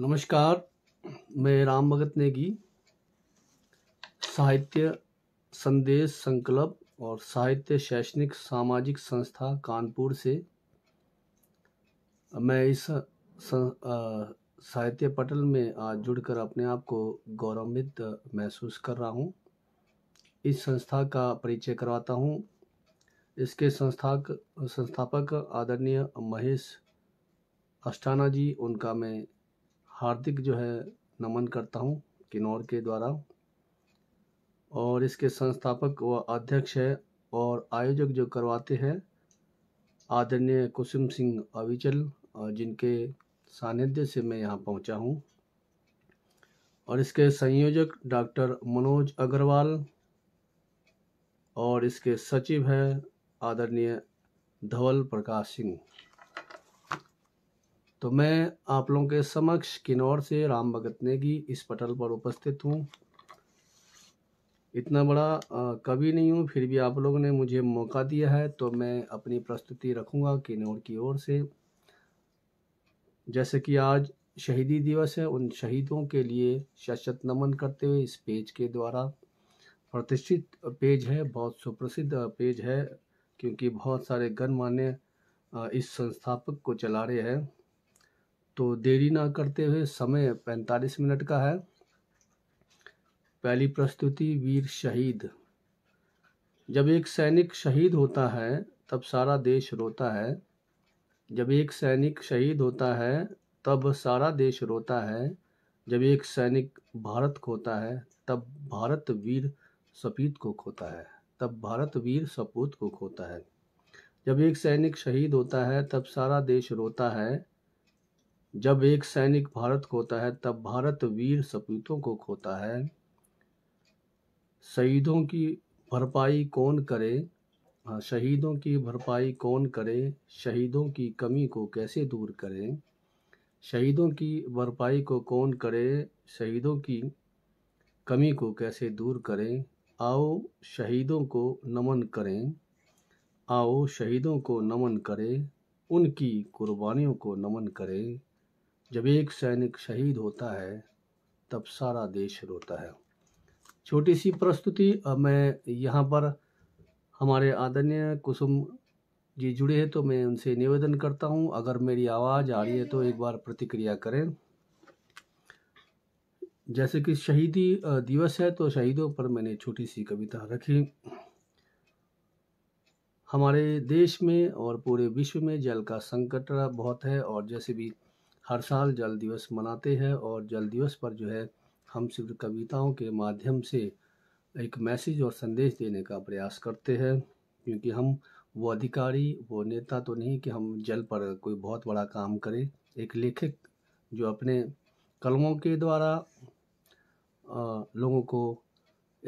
नमस्कार मैं राम भगत नेगी साहित्य संदेश संकल्प और साहित्य शैक्षणिक सामाजिक संस्था कानपुर से मैं इस साहित्य पटल में आज जुड़कर अपने आप को गौरवान्वित महसूस कर रहा हूँ इस संस्था का परिचय करवाता हूँ इसके संस्था संस्थापक आदरणीय महेश अष्टाना जी उनका मैं हार्दिक जो है नमन करता हूँ किन्नौर के द्वारा और इसके संस्थापक व अध्यक्ष है और आयोजक जो करवाते हैं आदरणीय कुसुम सिंह अविचल जिनके सानिध्य से मैं यहाँ पहुँचा हूँ और इसके संयोजक डॉक्टर मनोज अग्रवाल और इसके सचिव है आदरणीय धवल प्रकाश सिंह तो मैं आप लोगों के समक्ष किन्नौर से राम भगत नेगी इस पटल पर उपस्थित हूँ इतना बड़ा कवि नहीं हूँ फिर भी आप लोगों ने मुझे मौका दिया है तो मैं अपनी प्रस्तुति रखूँगा किन्नौर की ओर से जैसे कि आज शहीदी दिवस है उन शहीदों के लिए शशत नमन करते हुए इस पेज के द्वारा प्रतिष्ठित पेज है बहुत सुप्रसिद्ध पेज है क्योंकि बहुत सारे गणमान्य इस संस्थापक को चला रहे हैं तो देरी ना करते हुए समय 45 मिनट का है पहली प्रस्तुति वीर शहीद जब एक सैनिक शहीद होता है तब सारा देश रोता है जब एक सैनिक शहीद होता है तब सारा देश रोता है जब एक सैनिक भारत खोता है तब भारत वीर सपूत को खोता है तब भारत वीर सपूत को खोता है जब एक सैनिक शहीद होता है तब सारा देश रोता है जब एक सैनिक भारत खोता है तब भारत वीर सपूतों को खोता है शहीदों की भरपाई कौन करे हाँ शहीदों की भरपाई कौन करे शहीदों की कमी को कैसे दूर करें शहीदों की भरपाई को कौन करे शहीदों की कमी को कैसे दूर करें आओ शहीदों को नमन करें आओ शहीदों को नमन करें उनकी कुर्बानियों को नमन करें जब एक सैनिक शहीद होता है तब सारा देश रोता है छोटी सी प्रस्तुति मैं यहाँ पर हमारे आदरणीय कुसुम जी जुड़े हैं तो मैं उनसे निवेदन करता हूँ अगर मेरी आवाज़ आ रही है तो एक बार प्रतिक्रिया करें जैसे कि शहीदी दिवस है तो शहीदों पर मैंने छोटी सी कविता रखी हमारे देश में और पूरे विश्व में जल का संकट बहुत है और जैसे भी हर साल जल दिवस मनाते हैं और जल दिवस पर जो है हम सिर्फ कविताओं के माध्यम से एक मैसेज और संदेश देने का प्रयास करते हैं क्योंकि हम वो अधिकारी वो नेता तो नहीं कि हम जल पर कोई बहुत बड़ा काम करें एक लेखक जो अपने कलमों के द्वारा लोगों को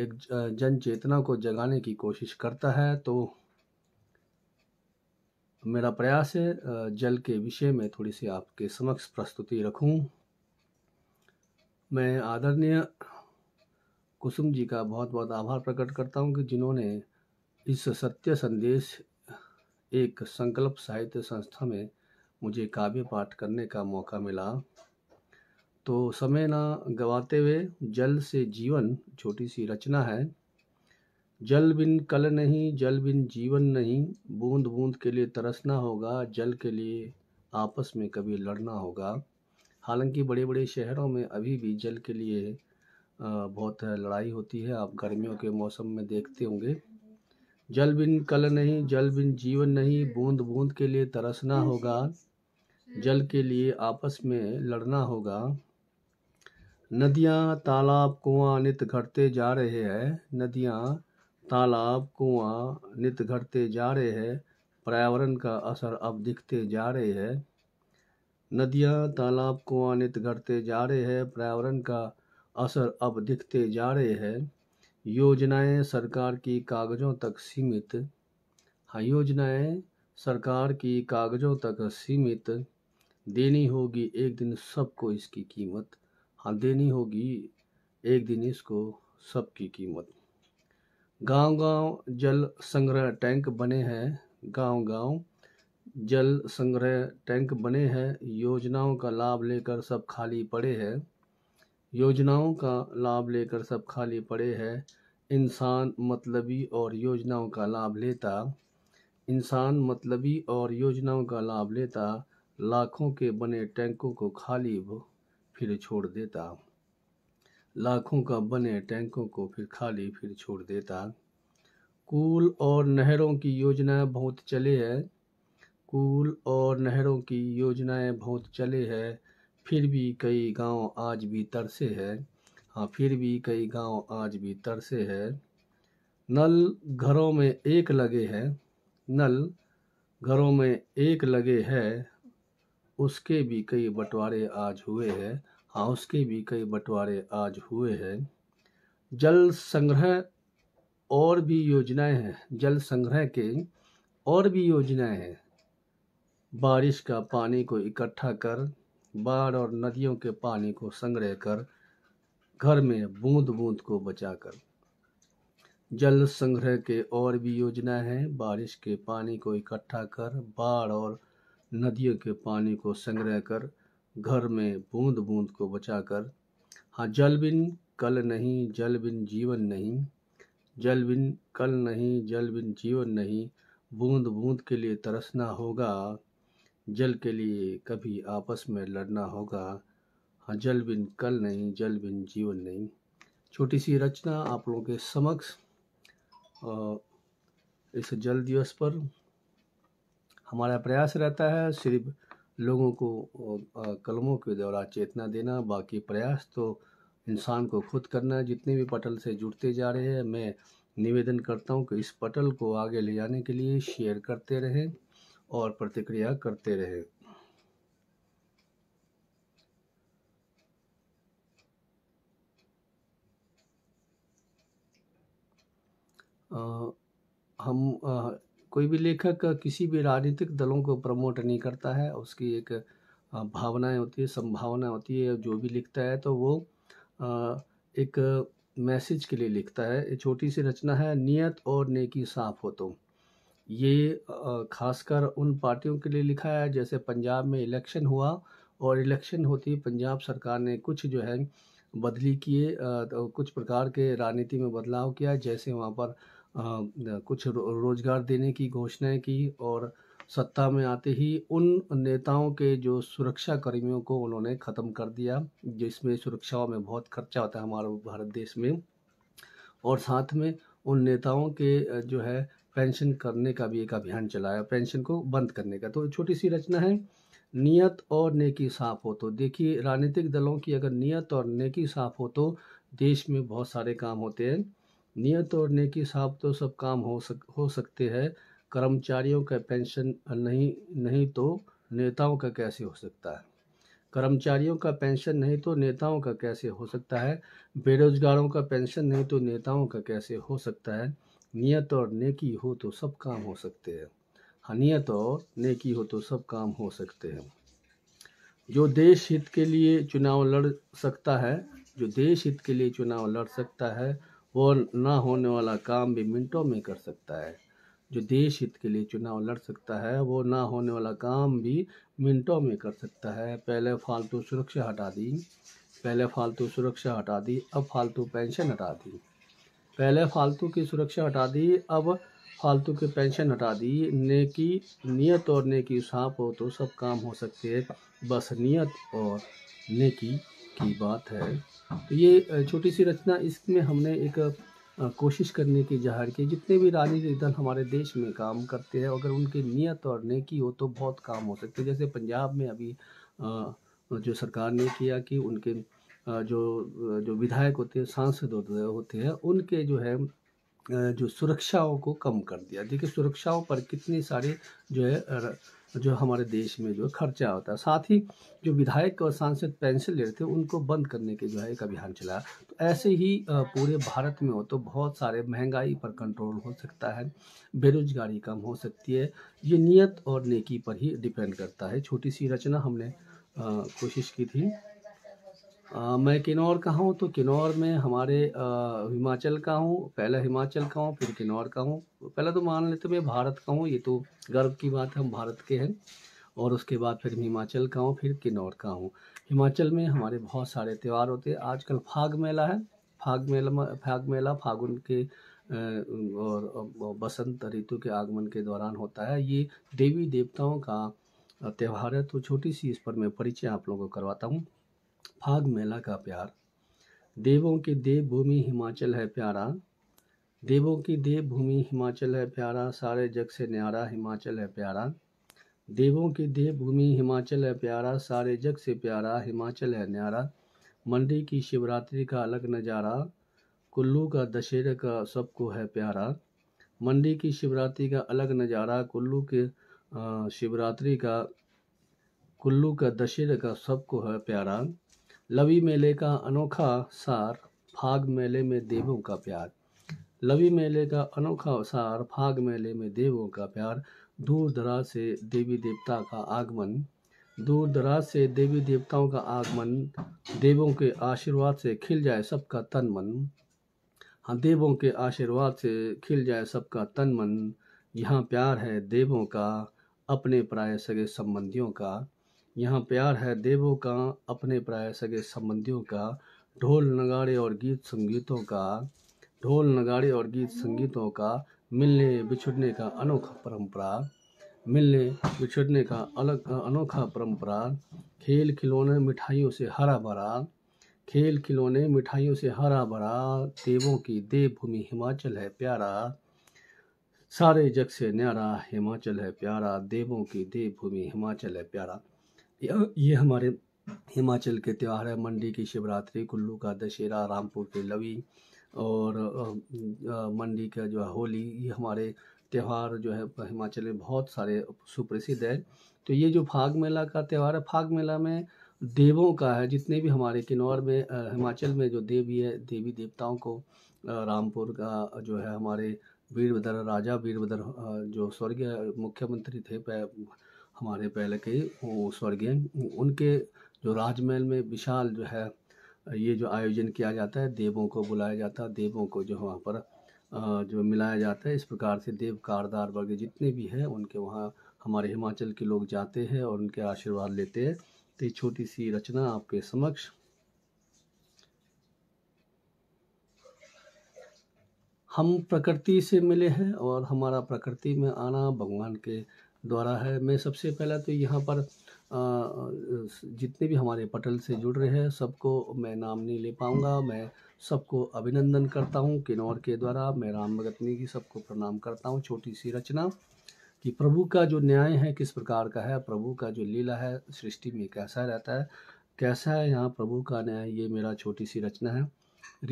एक जन चेतना को जगाने की कोशिश करता है तो मेरा प्रयास है जल के विषय में थोड़ी सी आपके समक्ष प्रस्तुति रखूं। मैं आदरणीय कुसुम जी का बहुत बहुत आभार प्रकट करता हूं कि जिन्होंने इस सत्य संदेश एक संकल्प साहित्य संस्था में मुझे काव्य पाठ करने का मौका मिला तो समय ना गवाते हुए जल से जीवन छोटी सी रचना है जल बिन कल नहीं जल बिन जीवन नहीं बूंद बूंद के लिए तरसना होगा जल के लिए आपस में कभी लड़ना होगा हालांकि बड़े बड़े शहरों में अभी भी जल के लिए बहुत लड़ाई होती है आप गर्मियों के मौसम में देखते होंगे जल बिन कल नहीं जल बिन जीवन नहीं बूंद बूंद के लिए तरसना होगा जल के लिए आपस में लड़ना होगा नदियाँ तालाब कुआं नित घटते जा रहे हैं नदियाँ तालाब कुआँ नित घटते जा रहे हैं पर्यावरण का असर अब दिखते जा रहे हैं नदियाँ तालाब कुआँ नित घटते जा रहे हैं पर्यावरण का असर अब दिखते जा रहे हैं योजनाएं सरकार की कागज़ों तक सीमित हाँ योजनाएं सरकार की कागज़ों तक सीमित देनी होगी एक दिन सबको इसकी कीमत हाँ देनी होगी एक दिन इसको सबकी कीमत गांव-गांव जल संग्रह टैंक बने हैं गांव-गांव जल संग्रह टैंक बने हैं योजनाओं का लाभ लेकर सब खाली पड़े हैं योजनाओं का लाभ लेकर सब खाली पड़े हैं इंसान मतलबी और योजनाओं का लाभ लेता इंसान मतलबी और योजनाओं का लाभ लेता लाखों के बने टैंकों को खाली फिर छोड़ देता लाखों का बने टैंकों को फिर खाली फिर छोड़ देता कूल और नहरों की योजना बहुत चले है कूल और नहरों की योजनाएं बहुत चले है फिर भी कई गांव आज भी तरसे है हाँ फिर भी कई गांव आज भी तरसे है नल घरों में एक लगे हैं नल घरों में एक लगे है उसके भी कई बंटवारे आज हुए हैं हाउस के भी कई बंटवारे आज हुए हैं जल संग्रह और भी योजनाएं हैं जल संग्रह के और भी योजनाएं हैं बारिश का पानी को इकट्ठा कर बाढ़ और नदियों के पानी को संग्रह कर घर में बूंद बूंद को बचाकर जल संग्रह के और भी योजनाएं हैं बारिश के पानी को इकट्ठा कर बाढ़ और नदियों के पानी को संग्रह कर घर में बूंद बूंद को बचा कर हाँ जल बिन कल नहीं जल बिन जीवन नहीं जल बिन कल नहीं जल बिन जीवन नहीं बूंद बूंद के लिए तरसना होगा जल के लिए कभी आपस में लड़ना होगा हाँ जल बिन कल नहीं जल बिन जीवन नहीं छोटी सी रचना आप लोगों के समक्ष इस जल दिवस पर हमारा प्रयास रहता है सिर्फ लोगों को कलमों के द्वारा चेतना देना बाकी प्रयास तो इंसान को खुद करना है जितने भी पटल से जुड़ते जा रहे हैं मैं निवेदन करता हूँ कि इस पटल को आगे ले जाने के लिए शेयर करते रहें और प्रतिक्रिया करते रहें हम आ, कोई भी लेखक किसी भी राजनीतिक दलों को प्रमोट नहीं करता है उसकी एक भावनाएं होती है संभावना होती है जो भी लिखता है तो वो एक मैसेज के लिए लिखता है छोटी सी रचना है नियत और नेकी साफ हो तो ये खासकर उन पार्टियों के लिए लिखा है जैसे पंजाब में इलेक्शन हुआ और इलेक्शन होती पंजाब सरकार ने कुछ जो है बदली किए तो कुछ प्रकार के राजनीति में बदलाव किया जैसे वहाँ पर कुछ रोजगार देने की घोषणाएं की और सत्ता में आते ही उन नेताओं के जो सुरक्षा कर्मियों को उन्होंने ख़त्म कर दिया जिसमें सुरक्षाओं में बहुत खर्चा होता है हमारे भारत देश में और साथ में उन नेताओं के जो है पेंशन करने का भी एक अभियान चलाया पेंशन को बंद करने का तो छोटी सी रचना है नियत और नेकी साफ हो तो देखिए राजनीतिक दलों की अगर नियत और नेकी साफ हो तो देश में बहुत सारे काम होते हैं नियत और नेकी साहब तो सब काम हो सक हो सकते हैं कर्मचारियों का पेंशन नहीं नहीं तो नेताओं का कैसे हो सकता है कर्मचारियों का पेंशन नहीं तो नेताओं का कैसे हो सकता है बेरोजगारों का पेंशन नहीं तो नेताओं का कैसे हो सकता है नियत और नेकी हो तो सब काम हो सकते हैं हाँ, नियत और नेकी हो तो सब काम हो सकते हैं जो देश हित के लिए चुनाव लड़ सकता है जो देश हित के लिए चुनाव लड़ सकता है वो ना होने वाला काम भी मिनटों में कर सकता है जो देश हित के लिए चुनाव लड़ सकता है वो ना होने वाला काम भी मिनटों में कर सकता है पहले फालतू सुरक्षा हटा दी पहले फालतू सुरक्षा हटा दी अब फालतू पेंशन हटा दी पहले फालतू की सुरक्षा हटा दी अब फालतू की पेंशन हटा दी नेकी नियत और नेकी साफ हो तो सब काम हो सकते हैं बस नियत और नेकी की हाँ। बात है हाँ। तो ये छोटी सी रचना इसमें हमने एक कोशिश करने की जाहिर की जितने भी राजनीतिक दल हमारे देश में काम करते हैं अगर उनकी नीयत और नेकी हो तो बहुत काम हो सकते जैसे पंजाब में अभी जो सरकार ने किया कि उनके जो जो विधायक होते हैं सांसद होते हैं उनके जो है जो सुरक्षाओं को कम कर दिया देखिए सुरक्षाओं पर कितने सारे जो है जो हमारे देश में जो खर्चा होता है साथ ही जो विधायक और सांसद पेंशन ले रहे थे उनको बंद करने के जो है एक अभियान चलाया तो ऐसे ही पूरे भारत में हो तो बहुत सारे महंगाई पर कंट्रोल हो सकता है बेरोजगारी कम हो सकती है ये नियत और नेकी पर ही डिपेंड करता है छोटी सी रचना हमने कोशिश की थी आ, मैं किन्नौर का हूँ तो किन्नौर में हमारे आ, हिमाचल का हूँ पहला हिमाचल का हूँ फिर किन्नौर का हूँ पहला तो मान लेते मैं भारत का हूँ ये तो गर्व की बात है हम भारत के हैं और उसके बाद फिर हिमाचल का हूँ फिर किन्नौर का हूँ हिमाचल में हमारे बहुत सारे त्यौहार होते हैं आजकल फाग मेला है फाग मेला फाग मेला फागुन के और बसंत ऋतु के आगमन के दौरान होता है ये देवी देवताओं का त्यौहार है तो छोटी सी इस पर मैं परिचय आप लोगों को करवाता हूँ फाग मेला का प्यार देवों की देव भूमि हिमाचल है प्यारा देवों की देव भूमि हिमाचल है प्यारा सारे जग से न्यारा हिमाचल है प्यारा देवों की देव भूमि हिमाचल है प्यारा सारे जग से प्यारा हिमाचल है न्यारा मंडी की शिवरात्रि का अलग नज़ारा कुल्लू का दशहरे का सबको है प्यारा मंडी की शिवरात्रि का अलग नज़ारा कुल्लू के शिवरात्रि का कुल्लू का दशहरे का सबको है प्यारा लवी मेले का अनोखा सार फाग मेले में देवों का प्यार लवी मेले का अनोखा सार फाग मेले में देवों का प्यार दूर दराज से देवी देवता का आगमन दूर दराज से देवी देवताओं का आगमन देवों के आशीर्वाद से खिल जाए सबका तन मन हाँ देवों के आशीर्वाद से खिल जाए सबका तन मन यहाँ प्यार है देवों का अपने प्राय सगे संबंधियों का यहाँ प्यार है देवों का अपने प्राय सगे संबंधियों का ढोल नगाड़े और गीत संगीतों का ढोल नगाड़े और गीत संगीतों का मिलने बिछुड़ने का अनोखा परंपरा मिलने बिछुड़ने का अलग अनोखा परंपरा खेल खिलौने मिठाइयों से हरा भरा खेल खिलौने मिठाइयों से हरा भरा देवों की देवभूमि हिमाचल है प्यारा सारे जग से न्यारा हिमाचल है प्यारा देवों की देवभूमि हिमाचल है प्यारा ये हमारे हिमाचल के त्यौहार है मंडी की शिवरात्रि कुल्लू का दशहरा रामपुर के लवी और मंडी का जो है होली ये हमारे त्यौहार जो है हिमाचल में बहुत सारे सुप्रसिद्ध है तो ये जो फाग मेला का त्यौहार है फाग मेला में देवों का है जितने भी हमारे किन्नौर में हिमाचल में जो देवी है देवी देवताओं को रामपुर का जो है हमारे वीरभद्र राजा वीरभद्र जो स्वर्गीय मुख्यमंत्री थे हमारे पहले के वो स्वर्गीय उनके जो राजमहल में विशाल जो है ये जो आयोजन किया जाता है देवों को बुलाया जाता है देवों को जो वहाँ पर जो मिलाया जाता है इस प्रकार से देव कारदार वर्ग जितने भी हैं उनके वहाँ हमारे हिमाचल के लोग जाते हैं और उनके आशीर्वाद लेते हैं तो ये छोटी सी रचना आपके समक्ष हम प्रकृति से मिले हैं और हमारा प्रकृति में आना भगवान के द्वारा है मैं सबसे पहला तो यहाँ पर जितने भी हमारे पटल से जुड़ रहे हैं सबको मैं नाम नहीं ले पाऊँगा मैं सबको अभिनंदन करता हूँ किन्नौर के द्वारा मैं राम भगतनी की सबको प्रणाम करता हूँ छोटी सी रचना कि प्रभु का जो न्याय है किस प्रकार का है प्रभु का जो लीला है सृष्टि में कैसा रहता है कैसा है यहाँ प्रभु का न्याय ये मेरा छोटी सी रचना है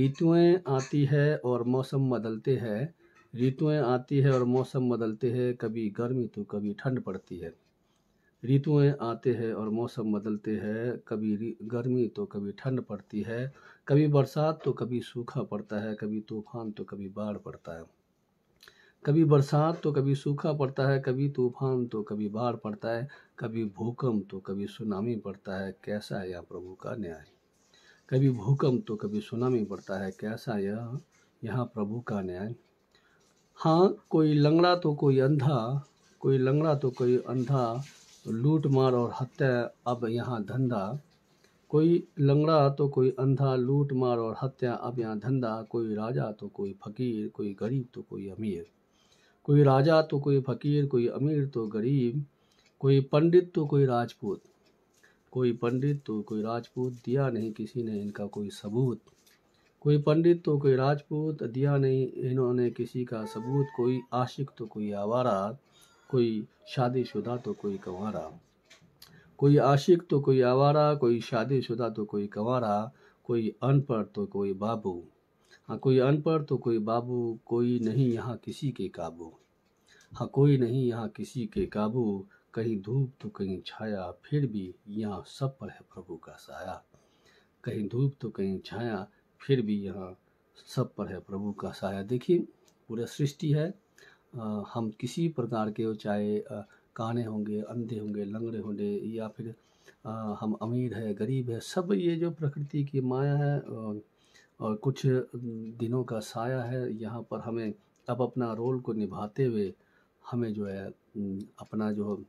ऋतुएँ आती है और मौसम बदलते हैं ऋतुएं आती है और मौसम बदलते हैं कभी गर्मी तो कभी ठंड पड़ती है ऋतुएं आते हैं और मौसम बदलते हैं कभी गर्मी तो कभी ठंड पड़ती है कभी बरसात तो कभी सूखा पड़ता है कभी तूफान तो कभी बाढ़ पड़ता है कभी बरसात तो कभी सूखा पड़ता है कभी तूफान तो कभी बाढ़ पड़ता है कभी भूकंप तो कभी सुनामी पड़ता है कैसा है यह प्रभु का न्याय कभी भूकंप तो कभी सुनामी पड़ता है कैसा यह यहाँ प्रभु का न्याय हाँ कोई लंगड़ा तो कोई अंधा कोई लंगड़ा तो कोई अंधा लूट मार और हत्या अब यहाँ धंधा कोई लंगड़ा तो कोई अंधा लूट मार और हत्या अब यहाँ धंधा कोई राजा तो कोई फकीर कोई गरीब तो कोई अमीर कोई राजा तो कोई फकीर कोई अमीर तो गरीब कोई पंडित तो कोई राजपूत कोई पंडित तो कोई राजपूत दिया नहीं किसी ने इनका कोई सबूत कोई पंडित तो कोई राजपूत दिया नहीं इन्होंने किसी का सबूत कोई आशिक तो कोई आवारा कोई शादीशुदा तो कोई कंवारा कोई आशिक तो कोई आवारा कोई शादीशुदा तो कोई कंवारा कोई अनपढ़ तो कोई बाबू हाँ कोई अनपढ़ तो कोई बाबू कोई नहीं यहाँ किसी के काबू हाँ कोई नहीं यहाँ किसी के काबू कहीं धूप तो कहीं छाया फिर भी यहाँ सब पर है प्रभु का साया कहीं धूप तो कहीं छाया फिर भी यहाँ सब पर है प्रभु का साया देखिए पूरा सृष्टि है आ, हम किसी प्रकार के चाहे काने होंगे अंधे होंगे लंगड़े होंगे या फिर आ, हम अमीर है गरीब है सब ये जो प्रकृति की माया है और, और कुछ दिनों का साया है यहाँ पर हमें अब अपना रोल को निभाते हुए हमें जो है अपना जो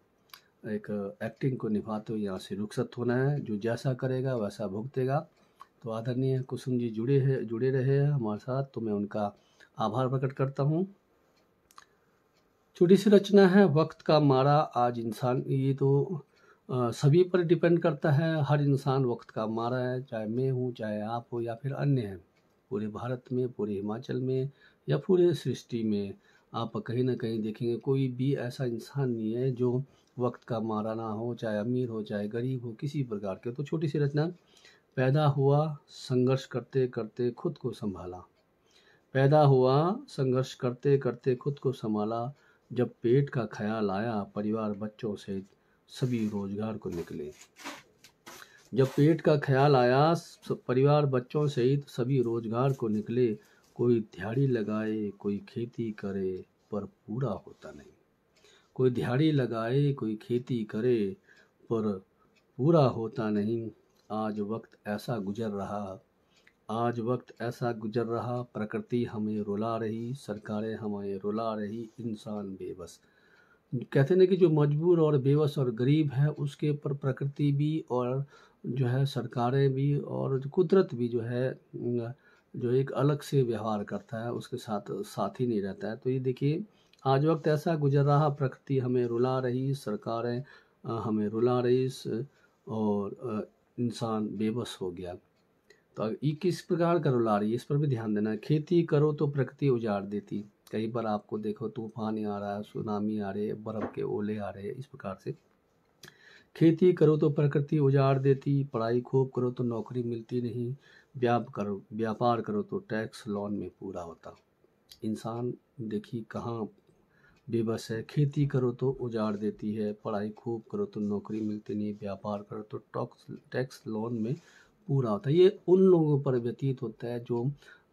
एक एक्टिंग को निभाते हुए यहाँ से रुखसत होना है जो जैसा करेगा वैसा भुगतेगा तो आदरणीय कुसुम जी जुड़े हैं जुड़े रहे हैं हमारे साथ तो मैं उनका आभार प्रकट करता हूँ छोटी सी रचना है वक्त का मारा आज इंसान ये तो आ, सभी पर डिपेंड करता है हर इंसान वक्त का मारा है चाहे मैं हूँ चाहे आप हो या फिर अन्य हैं पूरे भारत में पूरे हिमाचल में या पूरे सृष्टि में आप कहीं ना कहीं देखेंगे कोई भी ऐसा इंसान नहीं है जो वक्त का मारा ना हो चाहे अमीर हो चाहे गरीब हो किसी प्रकार के तो छोटी सी रचना पैदा हुआ संघर्ष करते करते खुद को संभाला पैदा हुआ संघर्ष करते करते खुद को संभाला जब पेट का ख्याल आया परिवार बच्चों सहित सभी रोजगार को निकले जब पेट का ख्याल आया परिवार बच्चों सहित सभी रोजगार को निकले कोई दिहाड़ी लगाए कोई खेती करे पर पूरा होता नहीं कोई दिहाड़ी लगाए कोई खेती करे पर पूरा होता नहीं आज वक्त ऐसा गुजर रहा आज वक्त ऐसा गुजर रहा प्रकृति हमें रुला रही सरकारें हमें रुला रही इंसान बेबस कहते ना कि जो मजबूर और बेबस और गरीब है उसके ऊपर प्रकृति भी और जो है सरकारें भी और कुदरत भी जो है जो एक अलग से व्यवहार करता है उसके साथ साथ ही नहीं रहता है तो ये देखिए आज वक्त ऐसा गुजर रहा प्रकृति हमें रुला रही सरकारें हमें रुला रही और इंसान बेबस हो गया तो ये किस प्रकार का रुला रही है इस पर भी ध्यान देना है खेती करो तो प्रकृति उजाड़ देती कई बार आपको देखो तूफान आ रहा है सुनामी आ रहे है बर्फ़ के ओले आ रहे हैं इस प्रकार से खेती करो तो प्रकृति उजाड़ देती पढ़ाई खूब करो तो नौकरी मिलती नहीं व्याप करो व्यापार करो तो टैक्स लोन में पूरा होता इंसान देखिए कहाँ बेबस है खेती करो तो उजाड़ देती है पढ़ाई खूब करो तो नौकरी मिलती नहीं व्यापार करो तो टॉक्स टैक्स लोन में पूरा होता है ये उन लोगों पर व्यतीत होता है जो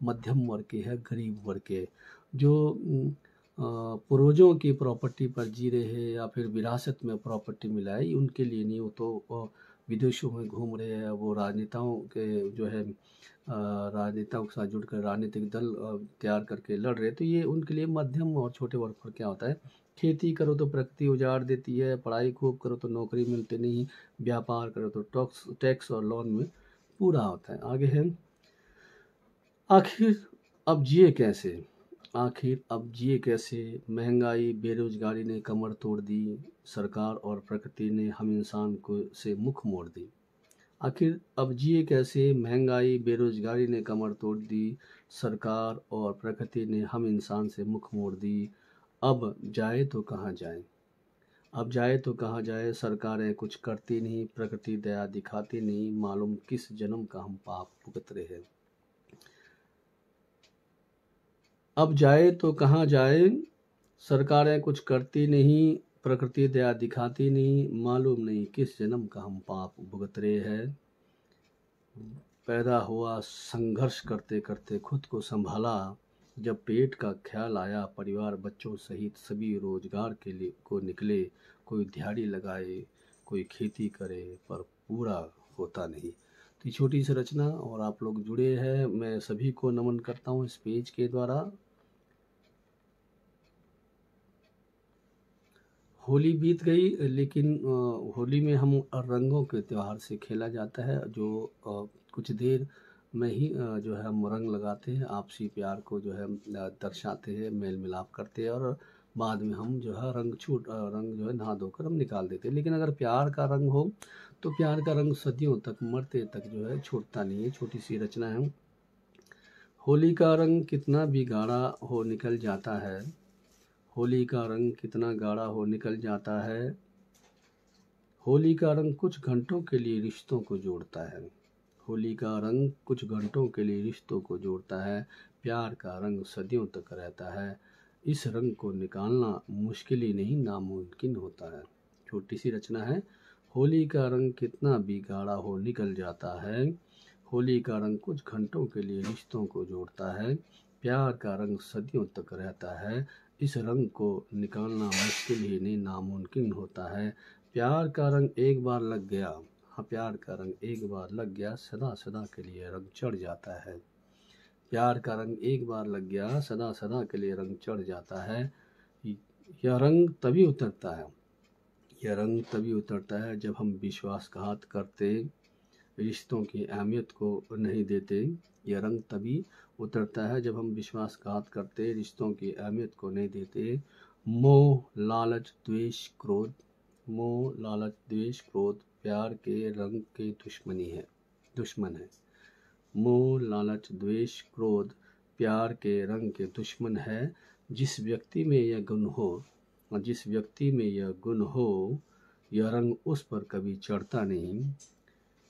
मध्यम वर्ग के हैं गरीब वर्ग के जो पूर्वजों की प्रॉपर्टी पर जी रहे हैं या फिर विरासत में प्रॉपर्टी मिला है उनके लिए नहीं वो तो विदेशों में घूम रहे हैं वो राजनेताओं के जो है राजनेताओं के साथ जुड़कर राजनीतिक दल तैयार करके लड़ रहे तो ये उनके लिए मध्यम और छोटे वर्ग पर क्या होता है खेती करो तो प्रकृति उजाड़ देती है पढ़ाई खूब करो तो नौकरी मिलती नहीं व्यापार करो तो टैक्स टैक्स और लोन में पूरा होता है आगे है आखिर अब जिए कैसे आखिर अब जिए कैसे महंगाई बेरोजगारी ने कमर तोड़ दी सरकार और प्रकृति ने हम इंसान को से मुख मोड़ दी आखिर अब जिए कैसे महंगाई बेरोजगारी ने कमर तोड़ दी सरकार और प्रकृति ने हम इंसान से मुख मोड़ दी अब जाए तो कहाँ जाए अब जाए तो कहाँ जाए सरकारें कुछ करती नहीं प्रकृति दया दिखाती नहीं मालूम किस जन्म का हम पाप भुगत रहे हैं अब जाए तो कहाँ जाए सरकारें कुछ करती नहीं प्रकृति दया दिखाती नहीं मालूम नहीं किस जन्म का हम पाप भुगत रहे हैं पैदा हुआ संघर्ष करते करते खुद को संभाला जब पेट का ख्याल आया परिवार बच्चों सहित सभी रोजगार के लिए को निकले कोई दिहाड़ी लगाए कोई खेती करे पर पूरा होता नहीं तो छोटी सी रचना और आप लोग जुड़े हैं मैं सभी को नमन करता हूँ इस पेज के द्वारा होली बीत गई लेकिन होली में हम रंगों के त्यौहार से खेला जाता है जो कुछ देर में ही जो है हम रंग लगाते हैं आपसी प्यार को जो है दर्शाते हैं मेल मिलाप करते हैं और बाद में हम जो है रंग छूट रंग जो है नहा धोकर हम निकाल देते हैं लेकिन अगर प्यार का रंग हो तो प्यार का रंग सदियों तक मरते तक जो है छूटता नहीं है छोटी सी रचना है होली का रंग कितना भी गाढ़ा हो निकल जाता है होली का रंग कितना गाढ़ा हो निकल जाता है होली का रंग कुछ घंटों के लिए रिश्तों को जोड़ता है होली का रंग कुछ घंटों के लिए रिश्तों को जोड़ता है प्यार का रंग सदियों तक रहता है इस रंग को निकालना मुश्किल ही नहीं नामुमकिन होता है छोटी सी रचना है होली का रंग कितना भी गाढ़ा हो निकल जाता है होली का रंग कुछ घंटों के लिए रिश्तों को जोड़ता है प्यार का रंग सदियों तक रहता है इस रंग को निकालना मुश्किल ही नहीं नामुमकिन होता है प्यार का रंग एक बार लग गया हाँ प्यार का रंग एक बार लग गया सदा सदा के लिए रंग चढ़ जाता है प्यार का रंग एक बार लग गया सदा सदा के लिए रंग चढ़ जाता है यह रंग तभी उतरता है यह रंग तभी उतरता है जब हम विश्वासघात करते रिश्तों की अहमियत को नहीं देते यह रंग तभी उतरता है जब हम विश्वासघात करते रिश्तों की अहमियत को नहीं देते मोह लालच द्वेष क्रोध मोह लालच द्वेष क्रोध प्यार के रंग के दुश्मनी है दुश्मन है मोह लालच द्वेष क्रोध प्यार के रंग के दुश्मन है जिस व्यक्ति में यह गुण हो और जिस व्यक्ति में यह गुण हो यह रंग उस पर कभी चढ़ता नहीं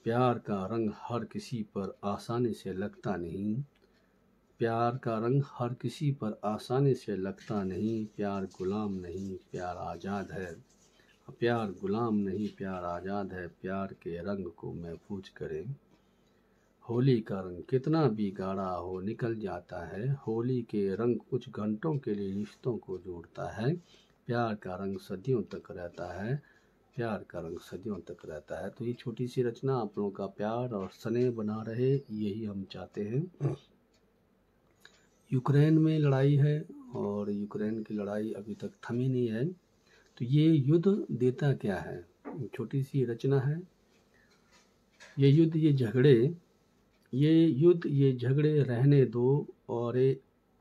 प्यार का रंग हर किसी पर आसानी से लगता नहीं प्यार का रंग हर किसी पर आसानी से लगता नहीं प्यार गुलाम नहीं प्यार आज़ाद है प्यार गुलाम नहीं प्यार आज़ाद है प्यार के रंग को महफूज करें होली का रंग कितना भी गाढ़ा हो निकल जाता है होली के रंग कुछ घंटों के लिए रिश्तों को जोड़ता है प्यार का रंग सदियों तक रहता है प्यार का रंग सदियों तक रहता है तो ये छोटी सी रचना आप लोगों का प्यार और स्नेह बना रहे यही हम चाहते हैं यूक्रेन में लड़ाई है और यूक्रेन की लड़ाई अभी तक थमी नहीं है तो ये युद्ध देता क्या है छोटी सी रचना है ये युद्ध ये झगड़े ये युद्ध ये झगड़े रहने दो और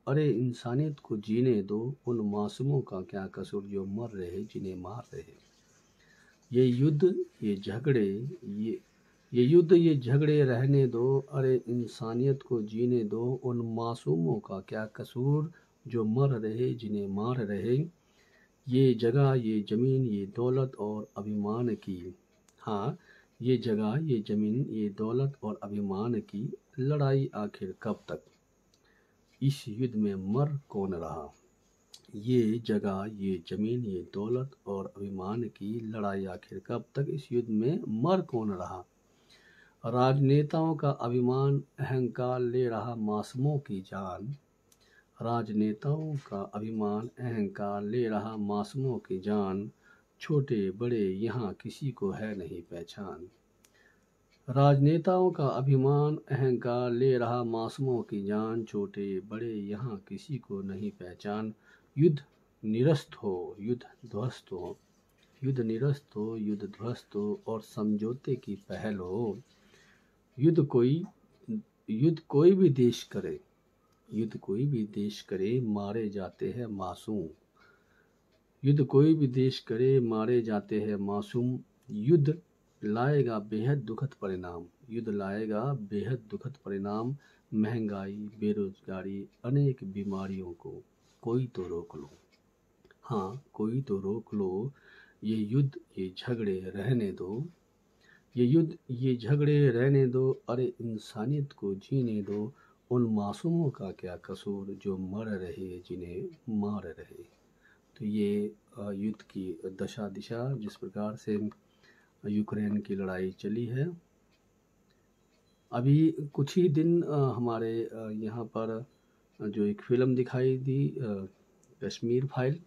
अरे इंसानियत को जीने दो उन मासूमों का क्या कसूर जो मर रहे जिन्हें मार रहे ये युद्ध ये झगड़े ये ये युद्ध ये झगड़े रहने दो अरे इंसानियत को जीने दो उन मासूमों का क्या कसूर जो मर रहे जिन्हें मार रहे ये जगह ये ज़मीन ये दौलत और अभिमान की हाँ ये जगह ये ज़मीन ये दौलत और अभिमान की लड़ाई आखिर कब तक इस युद्ध में मर कौन रहा ये जगह ये ज़मीन ये दौलत और अभिमान की लड़ाई आखिर कब तक इस युद्ध में मर कौन रहा राजनेताओं का अभिमान अहंकार ले रहा मासूमों की जान राजनेताओं का अभिमान अहंकार ले रहा मासूमों की जान छोटे बड़े यहाँ किसी को है नहीं पहचान राजनेताओं का अभिमान अहंकार ले रहा मासूमों की जान छोटे बड़े यहाँ किसी को नहीं पहचान युद्ध निरस्त हो युद्ध ध्वस्त हो युद्ध निरस्त हो युद्ध ध्वस्त हो और समझौते की पहल हो युद्ध कोई युद्ध कोई भी देश करे युद्ध कोई भी देश करे मारे जाते हैं मासूम युद्ध कोई भी देश करे मारे जाते हैं मासूम युद्ध लाएगा बेहद दुखद परिणाम युद्ध लाएगा बेहद दुखद परिणाम महंगाई बेरोजगारी अनेक बीमारियों को कोई तो रोक लो हाँ कोई तो रोक लो ये युद्ध ये झगड़े रहने दो ये युद्ध ये झगड़े रहने दो अरे इंसानियत को जीने दो उन मासूमों का क्या कसूर जो मर रहे जिन्हें मार रहे तो ये युद्ध की दशा दिशा जिस प्रकार से यूक्रेन की लड़ाई चली है अभी कुछ ही दिन हमारे यहाँ पर जो एक फ़िल्म दिखाई दी कश्मीर फाइल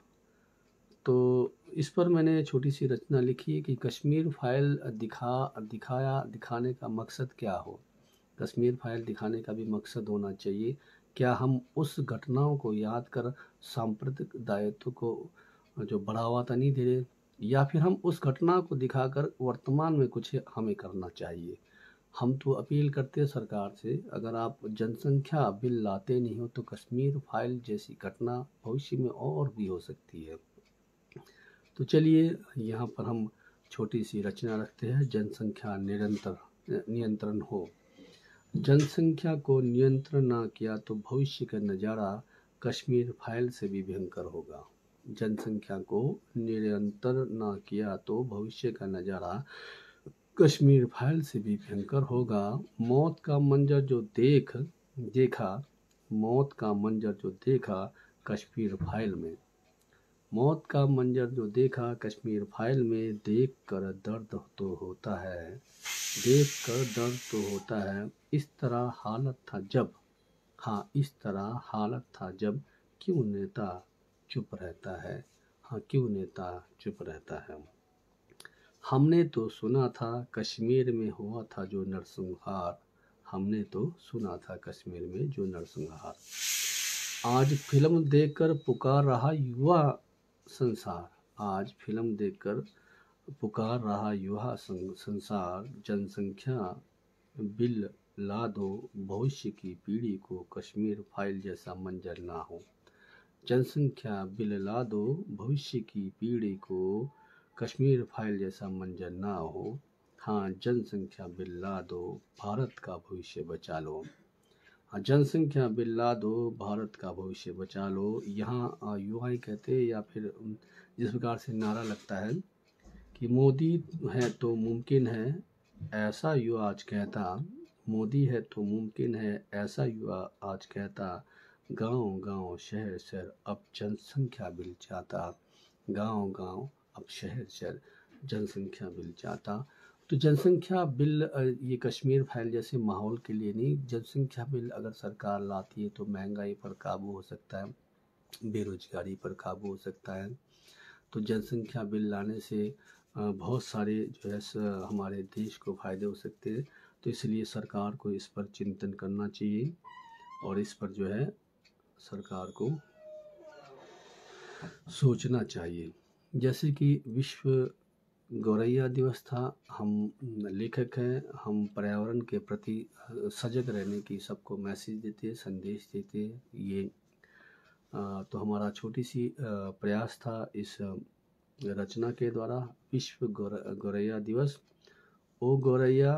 तो इस पर मैंने छोटी सी रचना लिखी है कि कश्मीर फाइल दिखा दिखाया दिखाने का मकसद क्या हो कश्मीर फाइल दिखाने का भी मकसद होना चाहिए क्या हम उस घटनाओं को याद कर सांप्रतिक दायित्व को जो बढ़ावा तो नहीं दे रहे या फिर हम उस घटना को दिखाकर वर्तमान में कुछ हमें करना चाहिए हम तो अपील करते हैं सरकार से अगर आप जनसंख्या बिल लाते नहीं हो तो कश्मीर फाइल जैसी घटना भविष्य में और भी हो सकती है तो चलिए यहाँ पर हम छोटी सी रचना रखते हैं जनसंख्या निरंतर नियंत्रण हो जनसंख्या को नियंत्रण ना किया तो भविष्य का नज़ारा कश्मीर फाइल से भी भयंकर होगा जनसंख्या को निरंतर ना किया तो भविष्य का नज़ारा कश्मीर फाइल से भी भयंकर होगा मौत का मंजर जो देख देखा मौत का मंजर जो देखा कश्मीर फाइल में मौत का मंजर जो देखा कश्मीर फाइल में देख कर दर्द तो होता है देख कर दर्द तो होता है इस तरह हालत था जब हाँ इस तरह हालत था जब क्यों नेता चुप रहता है हाँ क्यों नेता चुप रहता है हमने तो सुना था कश्मीर में हुआ था जो नरसंहार हमने तो सुना था कश्मीर में जो नरसंहार आज फिल्म देखकर पुकार रहा युवा संसार आज फिल्म देखकर पुकार रहा युवा संसार जनसंख्या बिल ला दो भविष्य की पीढ़ी को कश्मीर फाइल जैसा मंजर ना हो जनसंख्या बिल ला दो भविष्य की पीढ़ी को कश्मीर फाइल जैसा मंजर ना हो हाँ जनसंख्या बिल ला दो भारत का भविष्य बचा लो हाँ, जनसंख्या बिल ला दो भारत का भविष्य बचा लो यहाँ ही कहते या फिर जिस प्रकार से नारा लगता है कि मोदी है तो मुमकिन है ऐसा युवा आज कहता मोदी है तो मुमकिन है ऐसा युवा आज कहता गांव गांव शहर शहर अब जनसंख्या बिल जाता गांव गांव अब शहर शहर जनसंख्या बिल जाता तो जनसंख्या बिल ये कश्मीर फाइल जैसे माहौल के लिए नहीं जनसंख्या बिल अगर सरकार लाती है तो महंगाई पर काबू हो सकता है बेरोजगारी पर काबू हो सकता है तो जनसंख्या बिल लाने से बहुत सारे जो है हमारे देश को फायदे हो सकते हैं तो इसलिए सरकार को इस पर चिंतन करना चाहिए और इस पर जो है सरकार को सोचना चाहिए जैसे कि विश्व गौरैया दिवस था हम लेखक हैं हम पर्यावरण के प्रति सजग रहने की सबको मैसेज देते हैं संदेश देते हैं ये तो हमारा छोटी सी प्रयास था इस रचना के द्वारा विश्व गौर गौरैया दिवस ओ गौरैया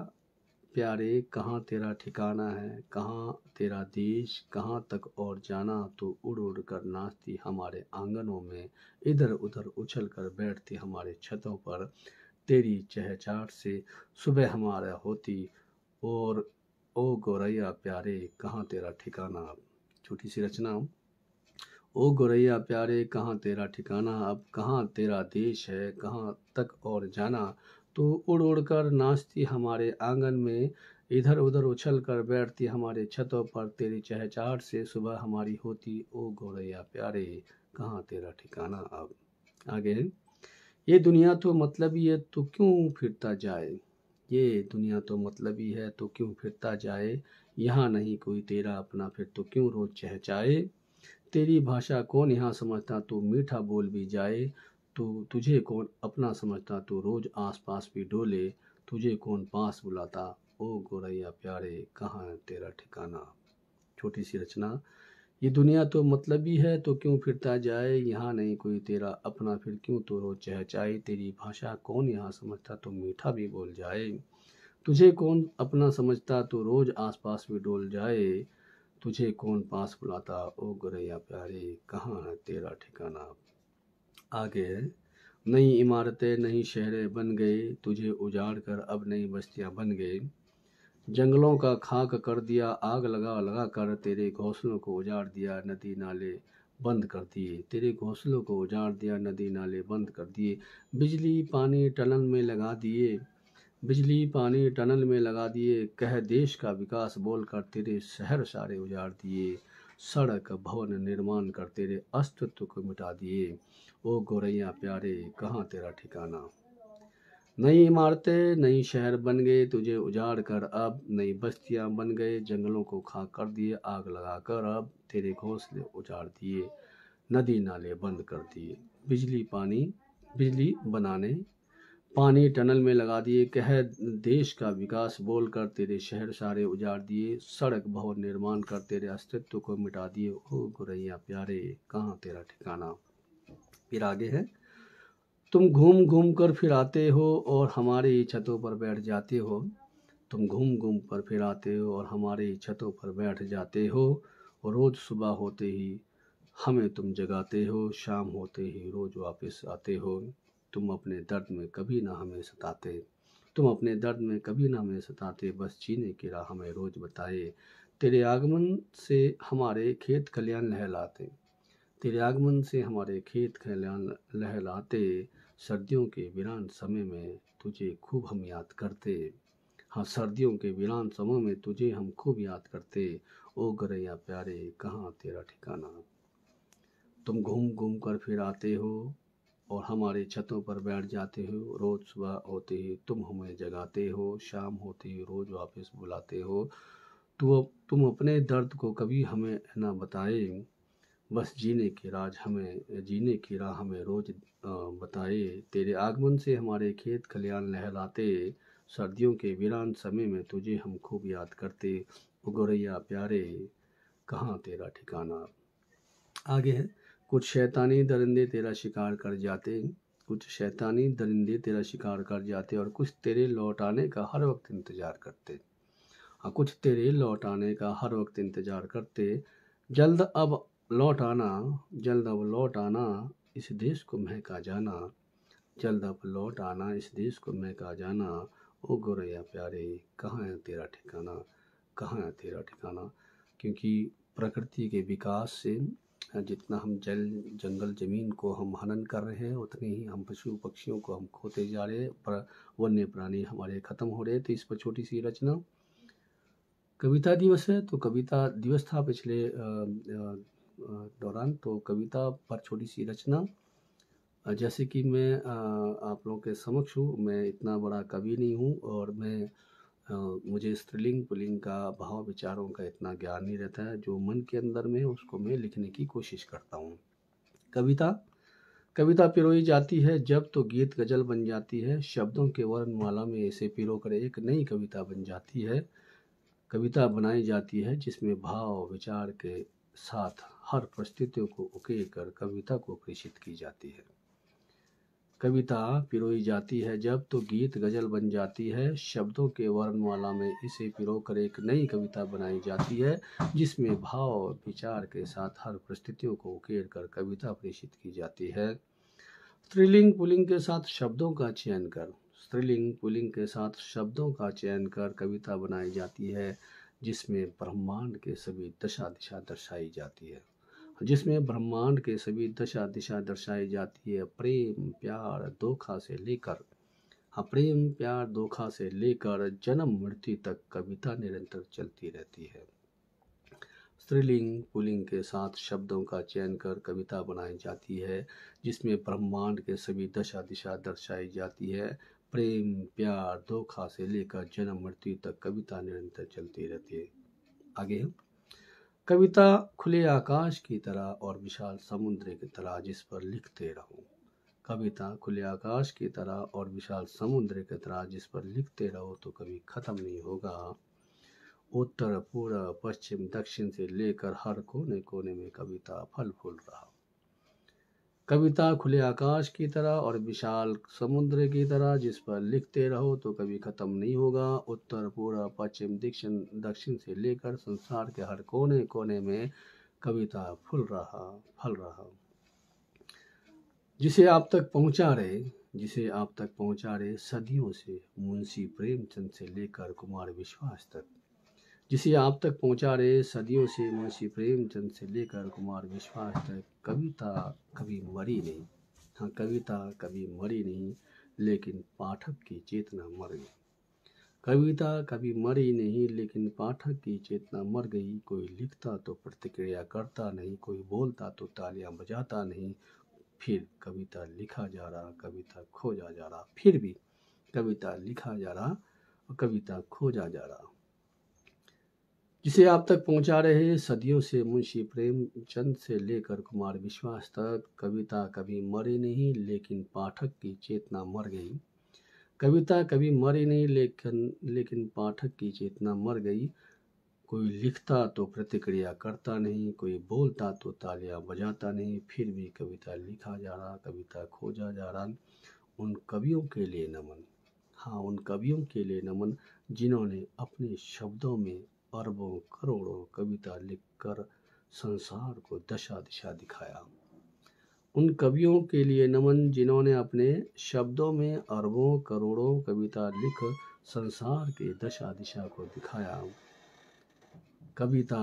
प्यारे कहाँ तेरा ठिकाना है कहाँ तेरा देश कहाँ तक और जाना तो उड़ उड़ कर नाचती हमारे आंगनों में इधर उधर उछल कर बैठती हमारे छतों पर तेरी चहचाट से सुबह हमारा होती और ओ गोरैया प्यारे कहाँ तेरा ठिकाना छोटी सी रचना ओ गोरैया प्यारे कहाँ तेरा ठिकाना अब कहाँ तेरा देश है कहाँ तक और जाना तो उड़ उड़ कर नाचती हमारे आंगन में इधर उधर उछल कर बैठती हमारे छतों पर तेरी चहचाहट से सुबह हमारी होती ओ गौरैया प्यारे कहाँ तेरा ठिकाना अब आगे ये दुनिया तो मतलब ही है तो क्यों फिरता जाए ये दुनिया तो मतलब ही है तो क्यों फिरता जाए यहाँ नहीं कोई तेरा अपना फिर तो क्यों रोज चहचाए तेरी भाषा कौन यहाँ समझता तो मीठा बोल भी जाए तो तुझे कौन अपना समझता तो रोज आस पास भी डोले तुझे कौन पास बुलाता ओ गोरैया प्यारे कहाँ है तेरा ठिकाना छोटी सी रचना ये दुनिया तो मतलब ही है तो क्यों फिरता जाए यहाँ नहीं कोई तेरा अपना फिर क्यों तो रोज चहचाए तेरी भाषा कौन यहाँ समझता तो मीठा भी बोल जाए तुझे कौन अपना समझता तो रोज आस पास भी डोल जाए तुझे कौन पास बुलाता ओ गोरैया प्यारे कहाँ है तेरा ठिकाना आगे है नई इमारतें नई शहरें बन गए तुझे उजाड़ कर अब नई बस्तियां बन गए जंगलों का खाक कर दिया आग लगा लगा कर तेरे घोंसलों को उजाड़ दिया नदी नाले बंद कर दिए तेरे घोंसलों को उजाड़ दिया नदी नाले बंद कर दिए बिजली पानी टनल में लगा दिए बिजली पानी टनल में लगा दिए कह देश का विकास बोलकर तेरे शहर सारे उजाड़ दिए सड़क भवन निर्माण कर तेरे अस्तित्व को मिटा दिए ओ गोरैया प्यारे कहाँ तेरा ठिकाना नई इमारतें नई शहर बन गए तुझे उजाड़ कर अब नई बस्तियाँ बन गए जंगलों को खा कर दिए आग लगा कर अब तेरे घोंसले उजाड़ दिए नदी नाले बंद कर दिए बिजली पानी बिजली बनाने पानी टनल में लगा दिए कह देश का विकास बोलकर तेरे शहर सारे उजाड़ दिए सड़क भवन निर्माण कर तेरे अस्तित्व को मिटा दिए ओ गुरैया प्यारे कहाँ तेरा ठिकाना फिर आगे है तुम घूम घूम कर फिर आते हो और ही छतों पर बैठ जाते हो तुम घूम घूम पर फिर आते हो और ही छतों पर बैठ जाते हो और रोज़ सुबह होते ही हमें तुम जगाते हो शाम होते ही रोज़ वापस आते हो तुम अपने दर्द में कभी ना हमें सताते तुम अपने दर्द में कभी ना हमें सताते बस जीने की राह हमें रोज बताए तेरे आगमन से हमारे खेत कल्याण लहलाते तेरे आगमन से हमारे खेत कल्याण लहलाते सर्दियों के वीरान समय में तुझे खूब हम याद करते हाँ सर्दियों के वीरान समय में तुझे हम खूब याद करते ओ गरैया प्यारे कहाँ तेरा ठिकाना तुम घूम घूम कर फिर आते हो और हमारे छतों पर बैठ जाते हो रोज़ सुबह होते ही तुम हमें जगाते हो शाम होते ही रोज़ वापस बुलाते हो तो तुम अपने दर्द को कभी हमें ना बताए बस जीने की राज हमें जीने की राह हमें रोज़ बताए तेरे आगमन से हमारे खेत खलियान लहराते सर्दियों के वीरान समय में तुझे हम खूब याद करते गोरैया प्यारे कहाँ तेरा ठिकाना आगे है कुछ शैतानी दरिंदे तेरा शिकार कर जाते कुछ शैतानी दरिंदे तेरा शिकार कर जाते और कुछ तेरे लौट आने का हर वक्त इंतज़ार करते हाँ कुछ तेरे लौट आने का हर वक्त इंतज़ार करते जल्द अब लौट आना जल्द अब लौट आना इस देश को महका जाना जल्द अब लौट आना इस देश को महका जाना ओ गोरैया प्यारे कहाँ है तेरा ठिकाना कहाँ है तेरा ठिकाना क्योंकि प्रकृति के विकास से जितना हम जल जंगल ज़मीन को हम हनन कर रहे हैं उतने ही हम पशु पक्षियों को हम खोते जा रहे पर वन्य प्राणी हमारे ख़त्म हो रहे तो इस पर छोटी सी रचना कविता दिवस है तो कविता दिवस था पिछले दौरान तो कविता पर छोटी सी रचना जैसे कि मैं आप लोगों के समक्ष हूँ मैं इतना बड़ा कवि नहीं हूँ और मैं मुझे स्त्रीलिंग पुलिंग का भाव विचारों का इतना ज्ञान नहीं रहता है जो मन के अंदर में उसको मैं लिखने की कोशिश करता हूँ कविता कविता पिरोई जाती है जब तो गीत गजल बन जाती है शब्दों के वर्णमाला में इसे पिरो कर एक नई कविता बन जाती है कविता बनाई जाती है जिसमें भाव विचार के साथ हर परिस्थितियों को उकेर कर कविता को प्रेषित की जाती है कविता पिरोई जाती है जब तो गीत गजल बन जाती है शब्दों के वर्णमाला में इसे पिरो कर एक नई कविता बनाई जाती है जिसमें भाव और विचार के साथ हर परिस्थितियों को उकेर कर कविता प्रेषित की जाती है स्त्रीलिंग पुलिंग के साथ शब्दों का चयन कर स्त्रीलिंग पुलिंग के साथ शब्दों का चयन कर कविता बनाई जाती है जिसमें ब्रह्मांड के सभी दशा दिशा दर्शाई जाती है जिसमें ब्रह्मांड के सभी दशा दिशा दर्शाई जाती है प्रेम प्यार धोखा से लेकर हाँ प्रेम प्यार धोखा से लेकर जन्म मृत्यु तक कविता निरंतर चलती रहती है स्त्रीलिंग पुलिंग के साथ शब्दों का चयन कर कविता बनाई जाती है जिसमें ब्रह्मांड के सभी दशा दिशा दर्शाई जाती है प्रेम प्यार धोखा से लेकर जन्म मृत्यु तक कविता निरंतर चलती रहती है आगे हम कविता खुले आकाश की तरह और विशाल समुद्र की तरह जिस पर लिखते रहो कविता खुले आकाश की तरह और विशाल समुद्र की तरह जिस पर लिखते रहो तो कभी ख़त्म नहीं होगा उत्तर पूर्व पश्चिम दक्षिण से लेकर हर कोने कोने में कविता फल फूल रहा कविता खुले आकाश की तरह और विशाल समुद्र की तरह जिस पर लिखते रहो तो कभी ख़त्म नहीं होगा उत्तर पूर्व पश्चिम दक्षिण दक्षिण से लेकर संसार के हर कोने कोने में कविता फूल रहा फल रहा जिसे आप तक पहुंचा रहे जिसे आप तक पहुंचा रहे सदियों से मुंशी प्रेमचंद से लेकर कुमार विश्वास तक जिसे आप तक पहुंचा रहे सदियों से मुंशी प्रेमचंद से लेकर कुमार विश्वास तक कविता कभी मरी नहीं हाँ कविता कभी मरी नहीं लेकिन पाठक की चेतना मर गई कविता कभी मरी नहीं लेकिन पाठक की चेतना मर गई कोई लिखता तो प्रतिक्रिया करता नहीं कोई बोलता तो तालियां बजाता नहीं फिर कविता लिखा जा रहा कविता खोजा जा रहा फिर भी कविता लिखा जा रहा और कविता खोजा जा रहा जिसे आप तक पहुंचा रहे सदियों से मुंशी प्रेमचंद से लेकर कुमार विश्वास तक कविता कभी मरी नहीं लेकिन पाठक की चेतना मर गई कविता कभी मरी नहीं लेकिन लेकिन पाठक की चेतना मर गई कोई लिखता तो प्रतिक्रिया करता नहीं कोई बोलता तो तालियां बजाता नहीं फिर भी कविता लिखा जा रहा कविता खोजा जा रहा उन कवियों के लिए नमन हाँ उन कवियों के लिए नमन जिन्होंने अपने शब्दों में अरबों करोड़ों कविता लिखकर संसार को दशा दिशा दिखाया उन कवियों के लिए नमन जिन्होंने अपने शब्दों में अरबों करोड़ों कविता लिख संसार के दशा दिशा को दिखाया कविता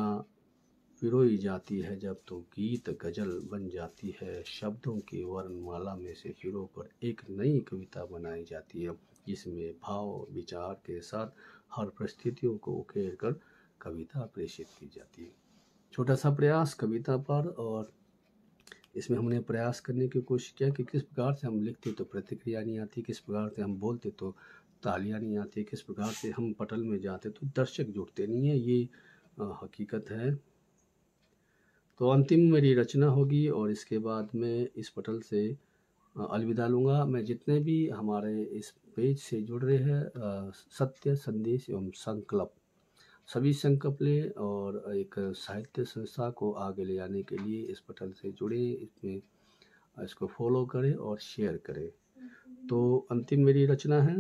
पिरोई जाती है जब तो गीत गजल बन जाती है शब्दों की वर्णमाला में से हीरो पर एक नई कविता बनाई जाती है जिसमें भाव विचार के साथ हर परिस्थितियों को उकेर कर कविता प्रेषित की जाती है छोटा सा प्रयास कविता पर और इसमें हमने प्रयास करने की कोशिश किया कि किस प्रकार से हम लिखते तो प्रतिक्रिया नहीं आती किस प्रकार से हम बोलते तो तालियां नहीं आती किस प्रकार से हम पटल में जाते तो दर्शक जुड़ते नहीं है ये हकीकत है तो अंतिम मेरी रचना होगी और इसके बाद मैं इस पटल से अलविदा लूँगा मैं जितने भी हमारे इस पेज से जुड़ रहे हैं सत्य संदेश एवं संकल्प सभी संकल्प और एक साहित्य संस्था को आगे ले जाने के लिए इस पटल से जुड़े इसमें इसको फॉलो करें और शेयर करें हम्म। तो अंतिम मेरी रचना है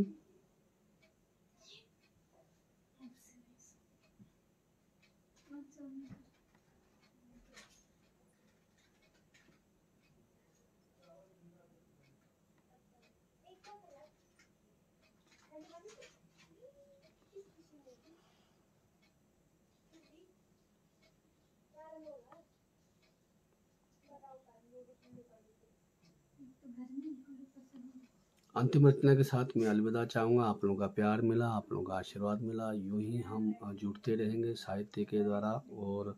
अंतिम रचना के साथ मैं अलविदा चाहूँगा आप लोगों का प्यार मिला आप लोगों का आशीर्वाद मिला यूँ ही हम जुड़ते रहेंगे साहित्य के द्वारा और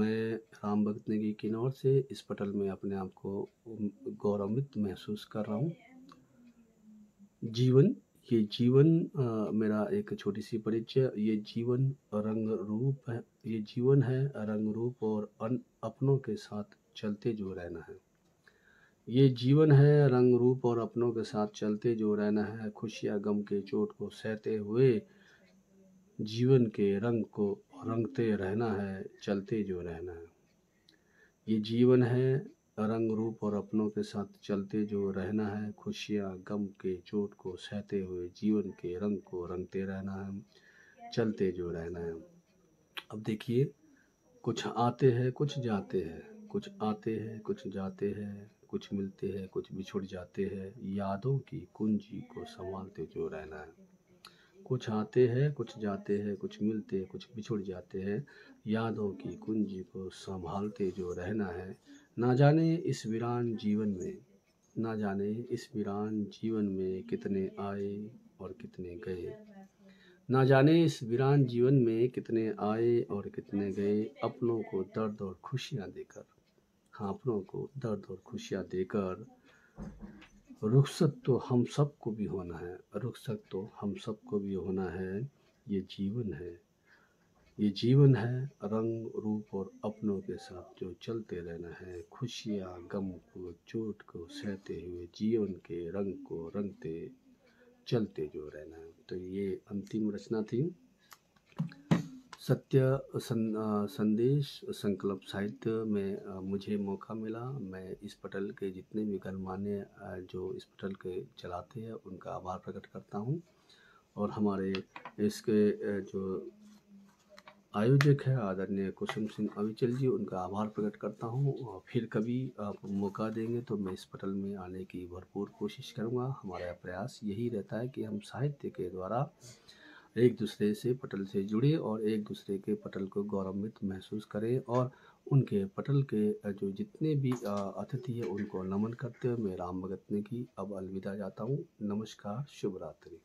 मैं राम भक्त नेगी किन्नौर से इस पटल में अपने आप को गौरवित महसूस कर रहा हूँ जीवन ये जीवन आ, मेरा एक छोटी सी परिचय ये जीवन रंग रूप है ये जीवन है रंग रूप और अन अपनों के साथ चलते जो रहना है ये जीवन है रंग रूप और अपनों के साथ चलते जो रहना है खुशियाँ गम के चोट को सहते हुए जीवन के रंग को रंगते रहना है चलते जो रहना है ये जीवन है रंग रूप और अपनों के साथ चलते जो रहना है खुशियाँ गम के चोट को सहते हुए जीवन के रंग को रंगते रहना है चलते जो रहना है अब देखिए कुछ आते हैं कुछ जाते हैं कुछ आते हैं कुछ जाते हैं कुछ मिलते हैं कुछ बिछुड़ जाते हैं यादों की कुंजी को संभालते जो रहना है कुछ आते हैं कुछ जाते हैं कुछ मिलते हैं कुछ बिछुड़ जाते हैं यादों की कुंजी को संभालते जो रहना है ना जाने इस वीरान जीवन में ना जाने इस वीरान जीवन में कितने आए और कितने गए ना जाने इस वीरान जीवन में कितने आए और कितने गए अपनों को दर्द और खुशियाँ देकर हाफड़ों को दर्द और खुशियाँ देकर रुखसत तो हम सबको भी होना है रुखसत तो हम सबको भी होना है ये जीवन है ये जीवन है रंग रूप और अपनों के साथ जो चलते रहना है खुशियाँ गम को चोट को सहते हुए जीवन के रंग को रंगते चलते जो रहना है तो ये अंतिम रचना थी सत्य सं, संदेश संकल्प साहित्य में मुझे मौका मिला मैं इस पटल के जितने भी गणमान्य जो इस पटल के चलाते हैं उनका आभार प्रकट करता हूँ और हमारे इसके जो आयोजक है आदरणीय कुसुम सिंह अविचल जी उनका आभार प्रकट करता हूँ फिर कभी आप मौका देंगे तो मैं इस पटल में आने की भरपूर कोशिश करूँगा हमारा प्रयास यही रहता है कि हम साहित्य के द्वारा एक दूसरे से पटल से जुड़े और एक दूसरे के पटल को गौरवान्वित महसूस करें और उनके पटल के जो जितने भी अतिथि हैं उनको नमन करते हुए मैं राम भगत ने की अब अलविदा जाता हूँ नमस्कार शुभ रात्रि